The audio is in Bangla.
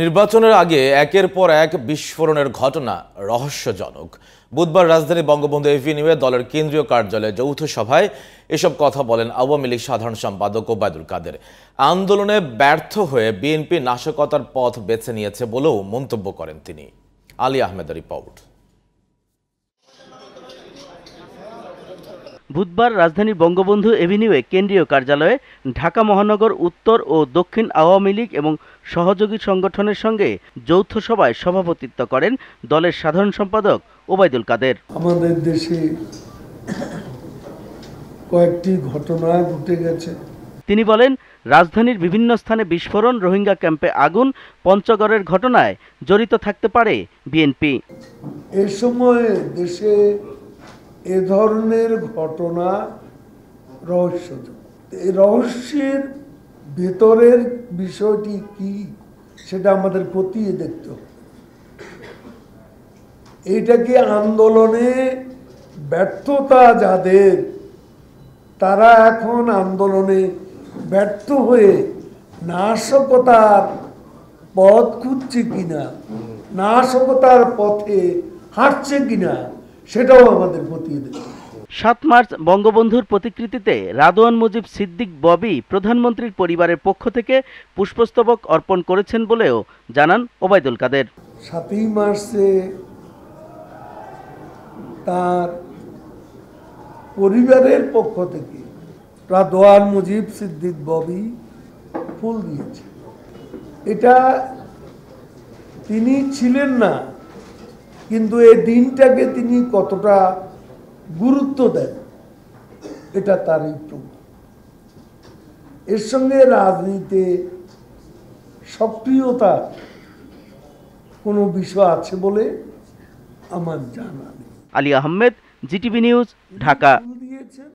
নির্বাচনের আগে একের পর এক বিস্ফোরণের ঘটনা রহস্যজনক বুধবার রাজধানী বঙ্গবন্ধু এভিনিউয়ে দলের কেন্দ্রীয় কার্যালয়ে যৌথ সভায় এসব কথা বলেন আওয়ামী লীগ সাধারণ সম্পাদক ওবায়দুল কাদের আন্দোলনে ব্যর্থ হয়ে বিএনপি নাশকতার পথ বেছে নিয়েছে বলেও মন্তব্য করেন তিনি আলী আহমেদ রিপোর্ট বুধবার রাজধানীর বঙ্গবন্ধু এভিনিউয়ে কেন্দ্রীয় কার্যালয়ে ঢাকা মহানগর উত্তর ও দক্ষিণ আওয়ামী লীগ এবং সহযোগী সংগঠনের সঙ্গে যৌথ সভায় সভাপতিত্ব করেন দলের সাধারণ সম্পাদক ওবায়দুল কাদের আমাদের দেশে কয়েকটি ঘটনা ঘটে গেছে তিনি বলেন রাজধানীর বিভিন্ন স্থানে বিস্ফোরণ রোহিঙ্গা ক্যাম্পে আগুন পঞ্চগড়ের ঘটনায় জড়িত থাকতে পারে বিএনপি এ সময়ে দেশে এ ধরনের ঘটনা রহস্যজনক এই রহস্যের ভেতরের বিষয়টি কি সেটা আমাদের খতিয়ে দেখতে হবে এইটাকে আন্দোলনে ব্যর্থতা যাদের তারা এখন আন্দোলনে ব্যর্থ হয়ে নাশকতার পথ খুঁজছে কিনা নাশকতার পথে হাঁটছে কিনা সেটাও আমাদের পতিয়ে দিতে সাত মার্চ বঙ্গবন্ধুর প্রতিকৃতিতে রাদোয়ান মুজিব সিদ্দিক ববি প্রধানমন্ত্রীর পরিবারের পক্ষ থেকে পুষ্পস্তবক অর্পণ করেছেন বলেও জানান ওবায়দুল কাদের সাতই মার্চে তার পরিবারের পক্ষ থেকে রাদোয়ান মুজিব সিদ্দিক ববি ফুল দিয়েছে এটা তিনি ছিলেন না কিন্তু এই দিনটাকে তিনি কতটা গুরুত্ব দেন এটা তার একটু এর সঙ্গে রাজনীতিতে সক্রিয়তা কোনো বিষয় আছে বলে আমার জানা নেই আলী আহমেদ জিটিভি নিউজ ঢাকা